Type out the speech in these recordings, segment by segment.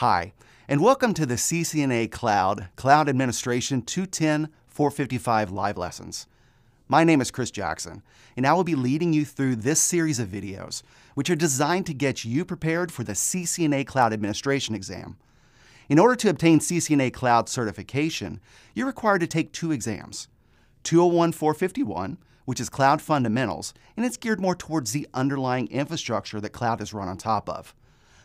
Hi, and welcome to the CCNA Cloud Cloud Administration 210 455 Live Lessons. My name is Chris Jackson, and I will be leading you through this series of videos, which are designed to get you prepared for the CCNA Cloud Administration exam. In order to obtain CCNA Cloud certification, you're required to take two exams 201 451, which is Cloud Fundamentals, and it's geared more towards the underlying infrastructure that cloud is run on top of.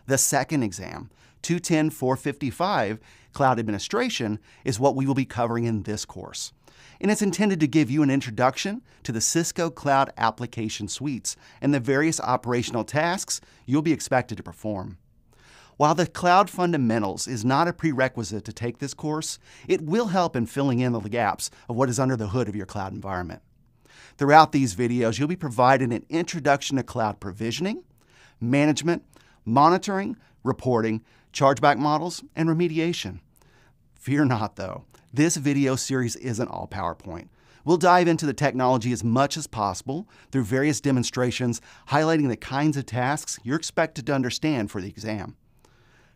The second exam, 210 455 Cloud Administration, is what we will be covering in this course. And it's intended to give you an introduction to the Cisco Cloud Application Suites and the various operational tasks you'll be expected to perform. While the cloud fundamentals is not a prerequisite to take this course, it will help in filling in the gaps of what is under the hood of your cloud environment. Throughout these videos, you'll be provided an introduction to cloud provisioning, management, monitoring, reporting, chargeback models, and remediation. Fear not, though. This video series isn't all PowerPoint. We'll dive into the technology as much as possible through various demonstrations, highlighting the kinds of tasks you're expected to understand for the exam.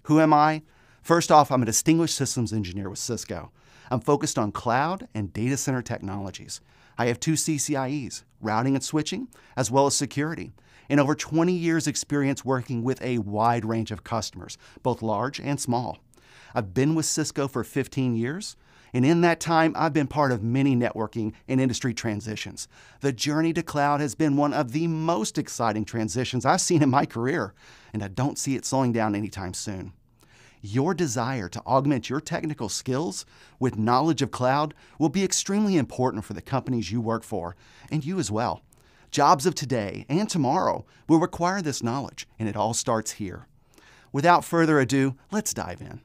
Who am I? First off, I'm a distinguished systems engineer with Cisco. I'm focused on cloud and data center technologies. I have two CCIEs, routing and switching, as well as security, and over 20 years' experience working with a wide range of customers, both large and small. I've been with Cisco for 15 years, and in that time, I've been part of many networking and industry transitions. The journey to cloud has been one of the most exciting transitions I've seen in my career, and I don't see it slowing down anytime soon. Your desire to augment your technical skills with knowledge of cloud will be extremely important for the companies you work for and you as well. Jobs of today and tomorrow will require this knowledge, and it all starts here. Without further ado, let's dive in.